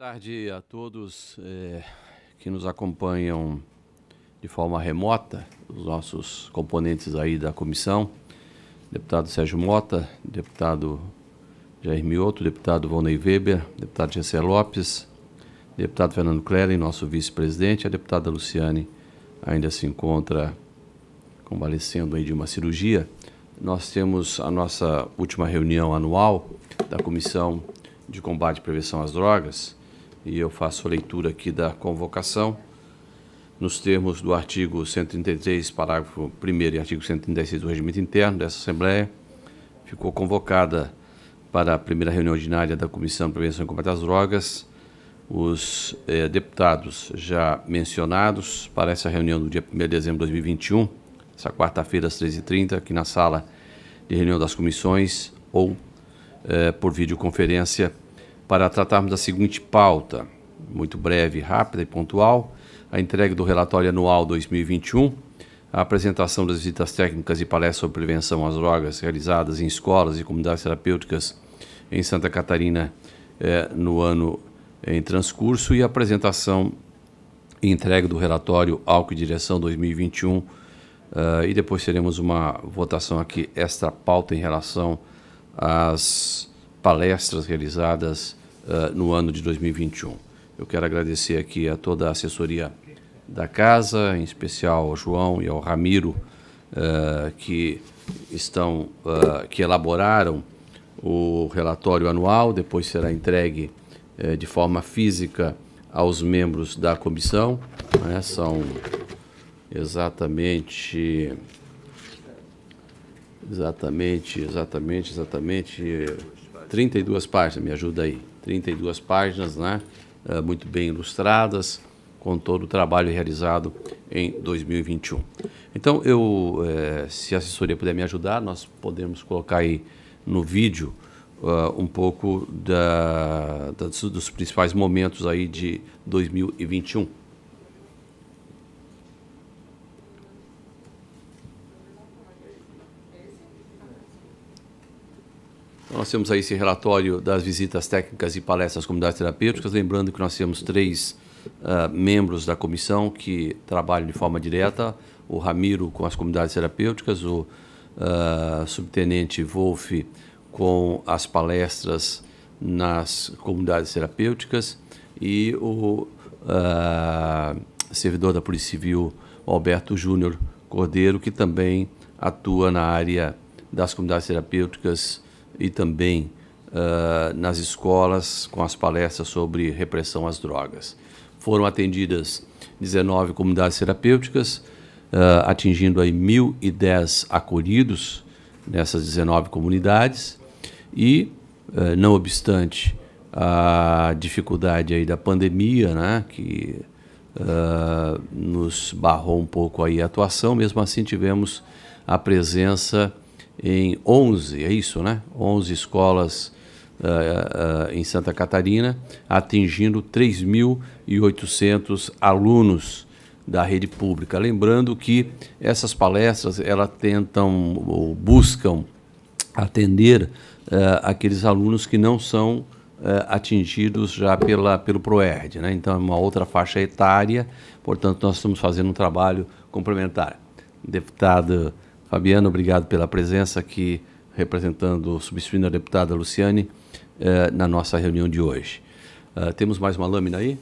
tarde a todos eh, que nos acompanham de forma remota, os nossos componentes aí da comissão, deputado Sérgio Mota, deputado Jair Mioto, deputado Vonei Weber, deputado Gessé Lopes, deputado Fernando Cleren, nosso vice-presidente, a deputada Luciane ainda se encontra convalescendo aí de uma cirurgia. Nós temos a nossa última reunião anual da Comissão de Combate e Prevenção às Drogas, e eu faço a leitura aqui da convocação. Nos termos do artigo 133, parágrafo 1 e artigo 136 do Regimento Interno dessa Assembleia, ficou convocada para a primeira reunião ordinária da Comissão de Prevenção e Combate às Drogas os eh, deputados já mencionados para essa reunião do dia 1 de dezembro de 2021, essa quarta-feira às 13h30, aqui na sala de reunião das comissões ou eh, por videoconferência para tratarmos da seguinte pauta, muito breve, rápida e pontual: a entrega do relatório anual 2021, a apresentação das visitas técnicas e palestras sobre prevenção às drogas realizadas em escolas e comunidades terapêuticas em Santa Catarina eh, no ano em transcurso e a apresentação e entrega do relatório Álcool e Direção 2021. Uh, eh, e depois teremos uma votação aqui extra pauta em relação às palestras realizadas eh, no ano de 2021. Eu quero agradecer aqui a toda a assessoria da casa, em especial ao João e ao Ramiro, uh, que estão, uh, que elaboraram o relatório anual, depois será entregue de forma física aos membros da comissão. Né? São exatamente Exatamente, exatamente, exatamente. 32 páginas, me ajuda aí. 32 páginas, né? É, muito bem ilustradas, com todo o trabalho realizado em 2021. Então, eu, é, se a assessoria puder me ajudar, nós podemos colocar aí no vídeo é, um pouco da, dos principais momentos aí de 2021. Nós temos aí esse relatório das visitas técnicas e palestras às comunidades terapêuticas, lembrando que nós temos três uh, membros da comissão que trabalham de forma direta, o Ramiro com as comunidades terapêuticas, o uh, subtenente Wolf com as palestras nas comunidades terapêuticas e o uh, servidor da Polícia Civil Alberto Júnior Cordeiro, que também atua na área das comunidades terapêuticas e também uh, nas escolas com as palestras sobre repressão às drogas. Foram atendidas 19 comunidades terapêuticas, uh, atingindo aí 1.010 acolhidos nessas 19 comunidades e, uh, não obstante a dificuldade aí da pandemia, né, que nos barrou um pouco aí a atuação, mesmo assim tivemos a presença em 11, é isso, né? 11 escolas uh, uh, em Santa Catarina, atingindo 3.800 alunos da rede pública. Lembrando que essas palestras ela tentam ou buscam atender uh, aqueles alunos que não são atingidos já pela, pelo PROERD. Né? Então, é uma outra faixa etária, portanto, nós estamos fazendo um trabalho complementar. Deputado Fabiano, obrigado pela presença aqui, representando, substituindo a deputada Luciane, eh, na nossa reunião de hoje. Uh, temos mais uma lâmina aí?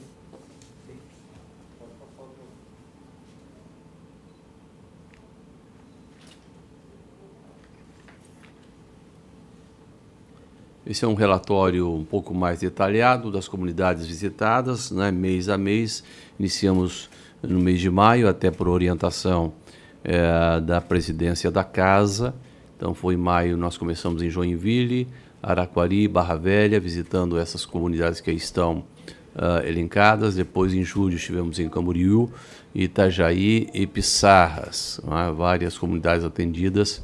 Esse é um relatório um pouco mais detalhado das comunidades visitadas, né, mês a mês. Iniciamos no mês de maio, até por orientação é, da presidência da casa. Então foi em maio, nós começamos em Joinville, Araquari, Barra Velha, visitando essas comunidades que aí estão uh, elencadas. Depois, em julho, estivemos em Camboriú, Itajaí e Pissarras. É? várias comunidades atendidas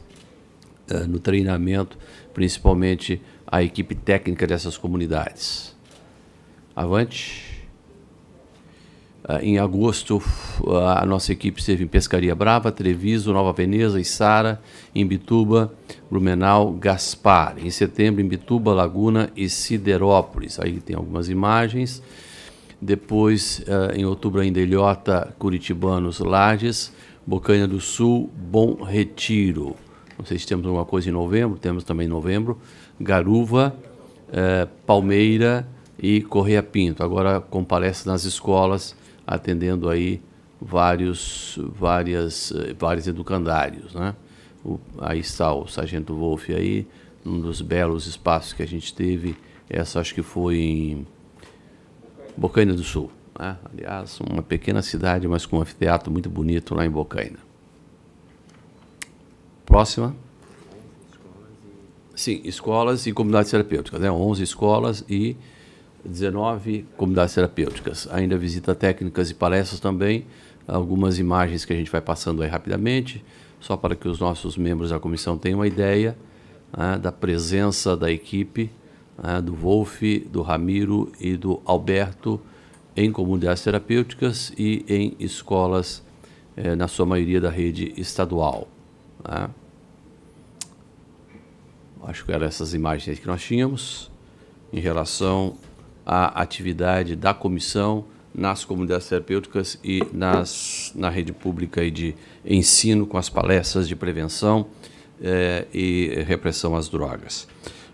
uh, no treinamento, principalmente a equipe técnica dessas comunidades. Avante. Ah, em agosto, ah, a nossa equipe esteve em Pescaria Brava, Treviso, Nova Veneza, Sara em Bituba, Blumenau, Gaspar. Em setembro, em Bituba, Laguna e Siderópolis. Aí tem algumas imagens. Depois, ah, em outubro, ainda Ilhota, Curitibanos, Lages, Bocaina do Sul, Bom Retiro. Não sei se temos alguma coisa em novembro, temos também em novembro. Garuva, eh, Palmeira e Correia Pinto. Agora palestras nas escolas atendendo aí vários, várias, vários educandários, né? O, aí está o Sargento Wolf aí, um dos belos espaços que a gente teve, essa acho que foi em Bocaina do Sul, né? aliás, uma pequena cidade, mas com um anfiteatro muito bonito lá em Bocaina. Próxima. Sim, escolas e comunidades terapêuticas, né? 11 escolas e 19 comunidades terapêuticas. Ainda visita técnicas e palestras também, algumas imagens que a gente vai passando aí rapidamente, só para que os nossos membros da comissão tenham uma ideia né, da presença da equipe né, do Wolf, do Ramiro e do Alberto em comunidades terapêuticas e em escolas, eh, na sua maioria da rede estadual. Né. Acho que eram essas imagens que nós tínhamos em relação a atividade da comissão nas comunidades terapêuticas e nas, na rede pública de ensino, com as palestras de prevenção eh, e repressão às drogas.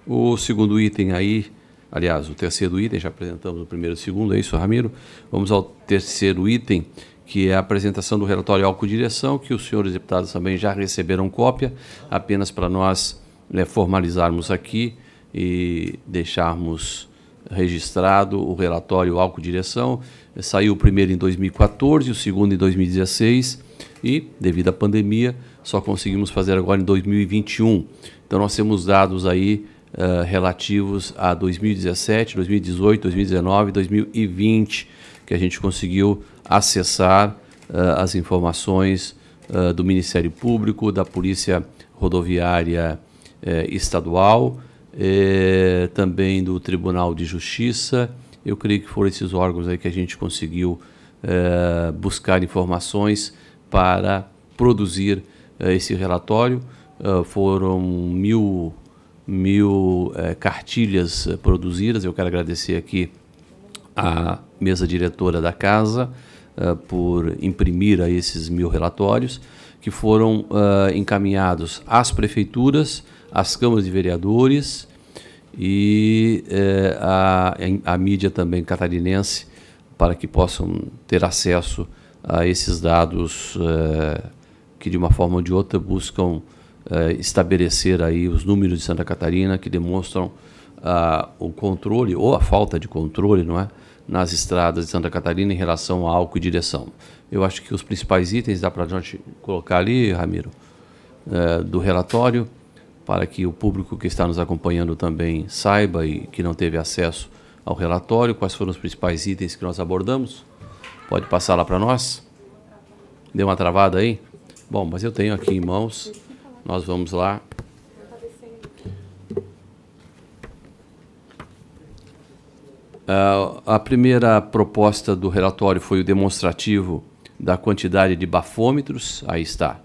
O segundo item aí, aliás, o terceiro item, já apresentamos o primeiro e o segundo, é isso, Ramiro? Vamos ao terceiro item, que é a apresentação do relatório direção, que os senhores deputados também já receberam cópia, apenas para nós né, formalizarmos aqui e deixarmos registrado o relatório álcool Direção. Saiu o primeiro em 2014, o segundo em 2016 e, devido à pandemia, só conseguimos fazer agora em 2021. Então, nós temos dados aí uh, relativos a 2017, 2018, 2019, 2020, que a gente conseguiu acessar uh, as informações uh, do Ministério Público, da Polícia Rodoviária Estadual é, também do Tribunal de Justiça. Eu creio que foram esses órgãos aí que a gente conseguiu é, buscar informações para produzir é, esse relatório. foram mil, mil cartilhas produzidas. Eu quero agradecer aqui à mesa diretora da casa por imprimir a esses mil relatórios que foram encaminhados às prefeituras, as câmaras de vereadores e é, a, a, mídia também catarinense para que possam ter acesso a esses dados é, que de uma forma ou de outra buscam é, estabelecer aí os números de Santa Catarina que demonstram o controle ou a falta de controle, não é, nas estradas de Santa Catarina em relação a álcool e direção. Eu acho que os principais itens dá para a gente colocar ali, Ramiro, do relatório para que o público que está nos acompanhando também saiba e que não teve acesso ao relatório, quais foram os principais itens que nós abordamos? Pode passar lá para nós? Deu uma travada aí? Bom, mas eu tenho aqui em mãos. Nós vamos lá. Uh, a primeira proposta do relatório foi o demonstrativo da quantidade de bafômetros. Aí está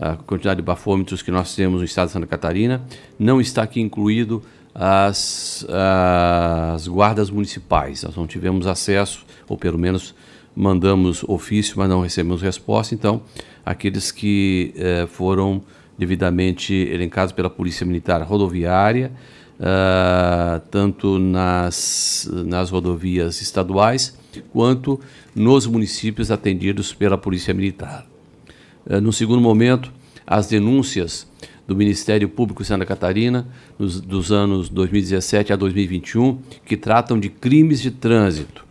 a quantidade de bafômetros que nós temos no estado de Santa Catarina, não está aqui incluído as, as guardas municipais. Nós não tivemos acesso, ou pelo menos mandamos ofício, mas não recebemos resposta. Então, aqueles que eh, foram devidamente elencados pela Polícia Militar Rodoviária, Uh, tanto nas, nas rodovias estaduais quanto nos municípios atendidos pela Polícia Militar. Eh, no segundo momento, as denúncias do Ministério Público de Santa Catarina nos, dos anos 2017 a 2021, que tratam de crimes de trânsito.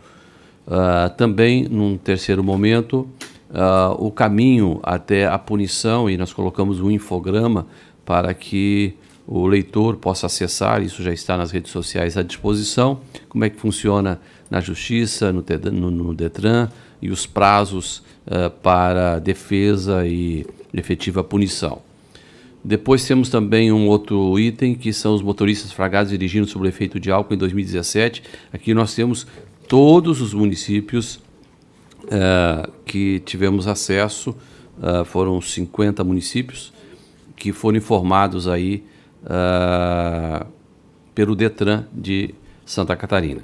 Uh, também, num terceiro momento, uh, o caminho até a punição, e nós colocamos um infograma para que o leitor possa acessar, isso já está nas redes sociais à disposição, como é que funciona na Justiça, no, no, no Detran, e os prazos uh, para defesa e efetiva punição. Depois temos também um outro item que são os motoristas fragados dirigindo sob efeito de álcool em 2017. Aqui nós temos todos os municípios uh, que tivemos acesso, uh, foram 50 municípios que foram informados aí pelo Detran de Santa Catarina.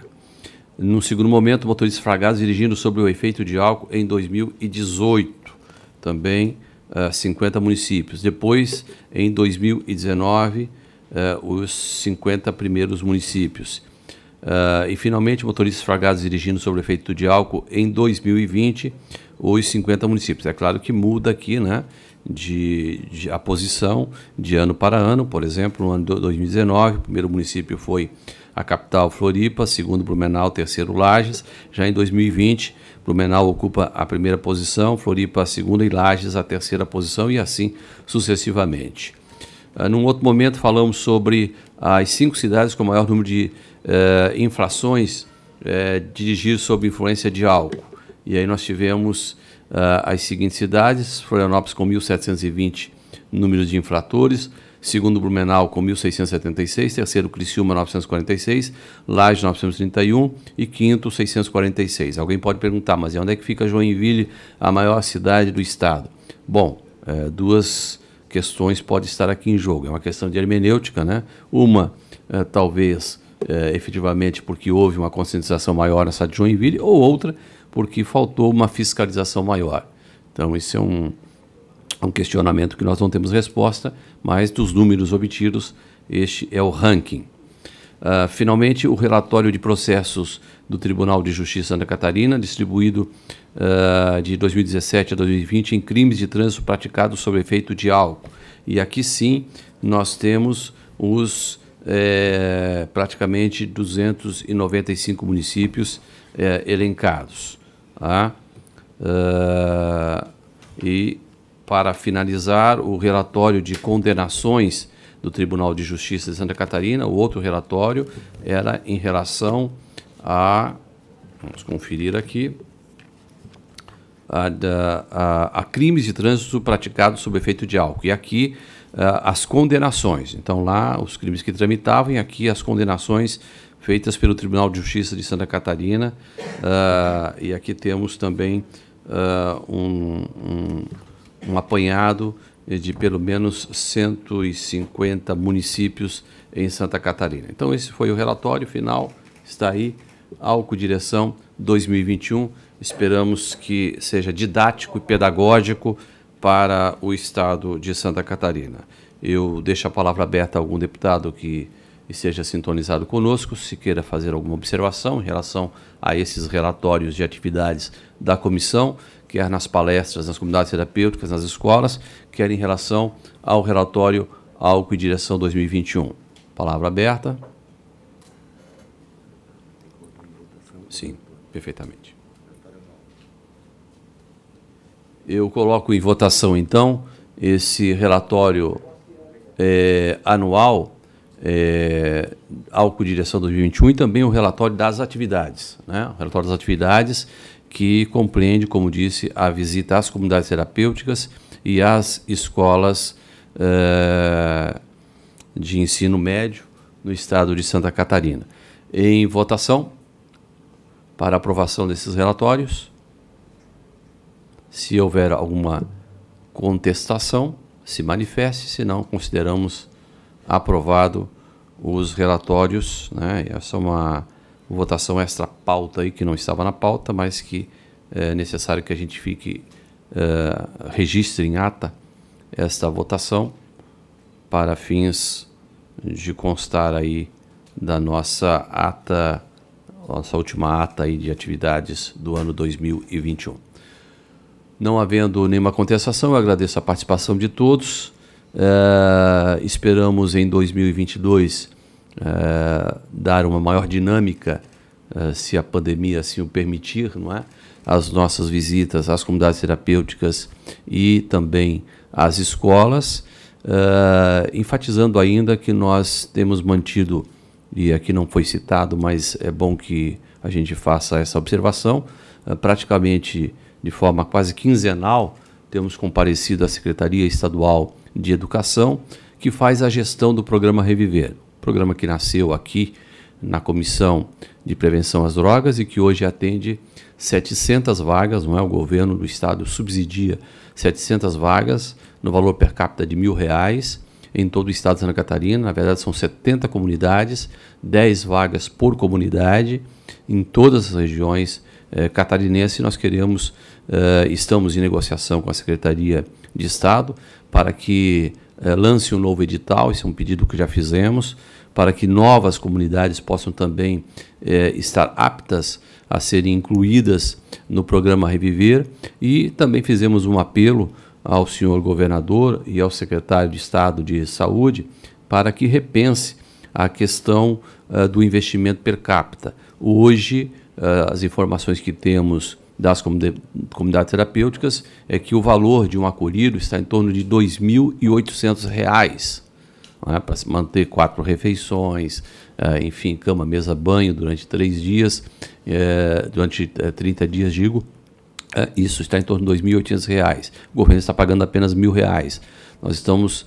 No segundo momento, motoristas fragados dirigindo sobre o efeito de álcool em 2018. Também uh, eh, 50 municípios. Depois, em 2019, uh, eh, os 50 primeiros municípios. Uh, e finalmente, motoristas fragados dirigindo sobre o efeito de álcool em 2020, os 50 municípios. É claro que muda aqui, né? De, de a posição de ano para ano, por exemplo, no ano de 2019, o primeiro município foi a capital Floripa, segundo Blumenau, terceiro Lages. Já em 2020, Blumenau ocupa a primeira posição, Floripa a segunda e Lages a terceira posição e assim sucessivamente. Ah, num outro momento falamos sobre as cinco cidades com maior número de eh, infrações eh, dirigidas sob influência de álcool. E aí nós tivemos ah, as seguintes cidades, Florianópolis com 1.720 números de infratores, segundo Blumenau com 1.676, terceiro Criciúma 946, Laje 931 e quinto 646. Alguém pode perguntar, mas é onde é que fica Joinville, a maior cidade do estado? Bom, é, duas questões podem estar aqui em jogo. É uma questão de hermenêutica, né? Uma, é, talvez, é, efetivamente, porque houve uma conscientização maior na cidade de Joinville, ou outra, porque faltou uma fiscalização maior. Então, isso é um, é um questionamento que nós não temos resposta, mas dos números obtidos, este é o ranking. Uh, finalmente, o relatório de processos do Tribunal de Justiça Santa Catarina, distribuído uh, de 2017 a 2020 em crimes de trânsito praticados sob efeito de álcool. E aqui sim nós temos os é, praticamente 295 municípios é, elencados. Tá? Uh, e para finalizar o relatório de condenações do Tribunal de Justiça de Santa Catarina. O outro relatório era em relação a. Vamos conferir aqui. A, a, a crimes de trânsito praticados sob efeito de álcool. E aqui as condenações. Então, lá os crimes que tramitavam e aqui as condenações feitas pelo Tribunal de Justiça de Santa Catarina. Uh, e aqui temos também uh, um, um um apanhado de pelo menos 150 municípios em Santa Catarina. Então, esse foi o relatório final, está aí, Alco Direção 2021. Esperamos que seja didático e pedagógico para o estado de Santa Catarina. Eu deixo a palavra aberta a algum deputado que esteja sintonizado conosco. Se queira fazer alguma observação em relação a esses relatórios de atividades da comissão, quer nas palestras, nas comunidades terapêuticas, nas escolas, quer em relação ao relatório Álcool e Direção 2021. Palavra aberta. Sim, perfeitamente. Eu coloco em votação, então, esse relatório é, anual é, álcool direção 2021 e também o relatório das atividades. Né? O relatório das atividades que compreende, como disse, a visita às comunidades terapêuticas e às escolas é, de ensino médio no estado de Santa Catarina. Em votação, para aprovação desses relatórios, se houver alguma contestação, se manifeste, se não, consideramos aprovado os relatórios. Né? Essa é uma votação extra pauta aí que não estava na pauta, mas que é necessário que a gente fique uh, registre em ata esta votação para fins de constar aí da nossa ata, nossa última ata aí de atividades do ano 2021. Não havendo nenhuma contestação, eu agradeço a participação de todos Uh, esperamos em 2022 uh, eh, dar uma maior dinâmica, uh, se a pandemia assim o permitir, não é? As nossas visitas às comunidades terapêuticas e também às escolas, enfatizando ainda que nós temos mantido, e aqui não foi citado, mas é bom que a gente faça essa observação, praticamente de forma quase quinzenal, temos comparecido à Secretaria Estadual de Educação, que faz a gestão do programa Reviver, programa que nasceu aqui na Comissão de Prevenção às Drogas e que hoje atende 700 vagas, não é? O governo do estado subsidia 700 vagas no valor per capita de mil reais em todo o estado de Santa Catarina. Na verdade, são 70 comunidades, 10 vagas por comunidade em todas as regiões eh, catarinenses. Nós queremos, eh, estamos em negociação com a Secretaria de Estado para que eh, lance um novo edital, esse é um pedido que já fizemos, para que novas comunidades possam também eh, estar aptas a serem incluídas no programa Reviver e também fizemos um apelo ao senhor governador e ao secretário de Estado de Saúde para que repense a questão eh, do investimento per capita. Hoje, as informações que temos das comunidades terapêuticas é que o valor de um acolhido está em torno de R$ 2.800 né, para se manter quatro refeições, é, enfim, cama, mesa, banho durante três dias, é, durante uh, é, 30 dias, digo, isso está em torno de R$ 2.800. O governo está pagando apenas R$ reais. Nós estamos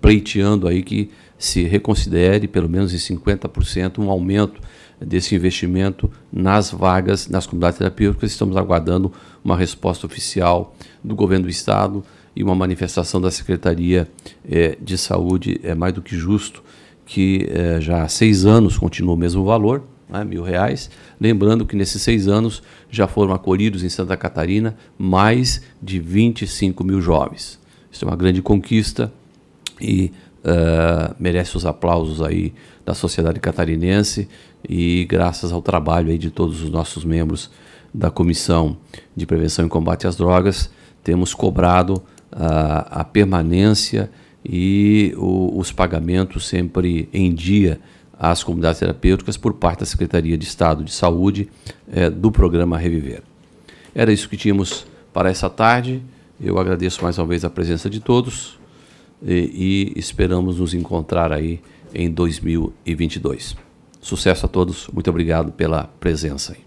pleiteando aí que se reconsidere, pelo menos em 50%, um aumento desse investimento nas vagas nas comunidades terapêuticas. Estamos aguardando uma resposta oficial do governo do Estado e uma manifestação da Secretaria eh, de Saúde. É mais do que justo que eh, já há seis anos continua o mesmo valor, né, mil reais. Lembrando que nesses seis anos já foram acolhidos em Santa Catarina mais de 25 mil jovens. Isso é uma grande conquista e uh, merece os aplausos aí da sociedade catarinense e graças ao trabalho aí de todos os nossos membros da Comissão de Prevenção e Combate às Drogas, temos cobrado a, ah, a permanência e o, os pagamentos sempre em dia às comunidades terapêuticas por parte da Secretaria de Estado de Saúde eh, do programa Reviver. Era isso que tínhamos para essa tarde. Eu agradeço mais uma vez a presença de todos e, eh, e esperamos nos encontrar aí em 2022. Sucesso a todos. Muito obrigado pela presença.